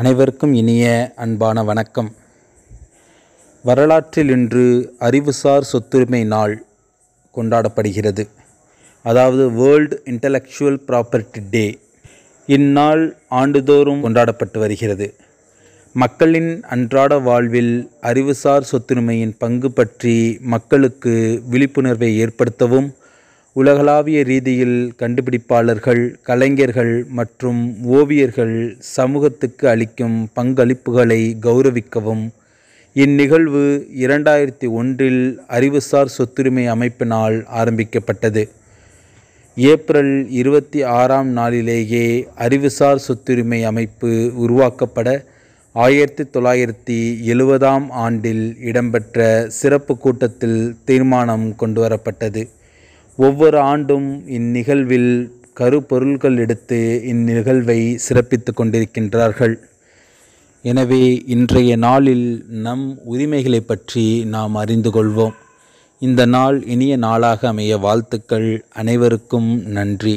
அனைவருக்கும் இனிய அன்பான வணக்கம் வரலாற்றில் இன்று அறிவுசார் சொத்துரிமை நாள் கொண்டாடப்படுகிறது அதாவது வேர்ல்டு இன்டலெக்சுவல் ப்ராப்பர்ட்டி டே இந்நாள் ஆண்டுதோறும் கொண்டாடப்பட்டு வருகிறது மக்களின் அன்றாட வாழ்வில் அறிவுசார் சொத்துரிமையின் பங்கு பற்றி மக்களுக்கு விழிப்புணர்வை ஏற்படுத்தவும் உலகளாவிய ரீதியில் கண்டுபிடிப்பாளர்கள் கலைஞர்கள் மற்றும் ஓவியர்கள் சமூகத்துக்கு அளிக்கும் பங்களிப்புகளை கௌரவிக்கவும் இந்நிகழ்வு இரண்டாயிரத்தி ஒன்றில் அறிவுசார் சொத்துரிமை அமைப்பினால் ஆரம்பிக்கப்பட்டது ஏப்ரல் இருபத்தி ஆறாம் நாளிலேயே அறிவுசார் சொத்துரிமை அமைப்பு உருவாக்கப்பட ஆயிரத்தி தொள்ளாயிரத்தி எழுவதாம் ஆண்டில் இடம்பெற்ற சிறப்பு கூட்டத்தில் தீர்மானம் கொண்டுவரப்பட்டது ஒவ்வொரு ஆண்டும் இந்நிகழ்வில் கருப்பொருள்கள் எடுத்து இந்நிகழ்வை சிறப்பித்து கொண்டிருக்கின்றார்கள் எனவே இன்றைய நாளில் நம் உரிமைகளை பற்றி நாம் அறிந்து கொள்வோம் இந்த நாள் இனிய நாளாக அமைய வாழ்த்துக்கள் அனைவருக்கும் நன்றி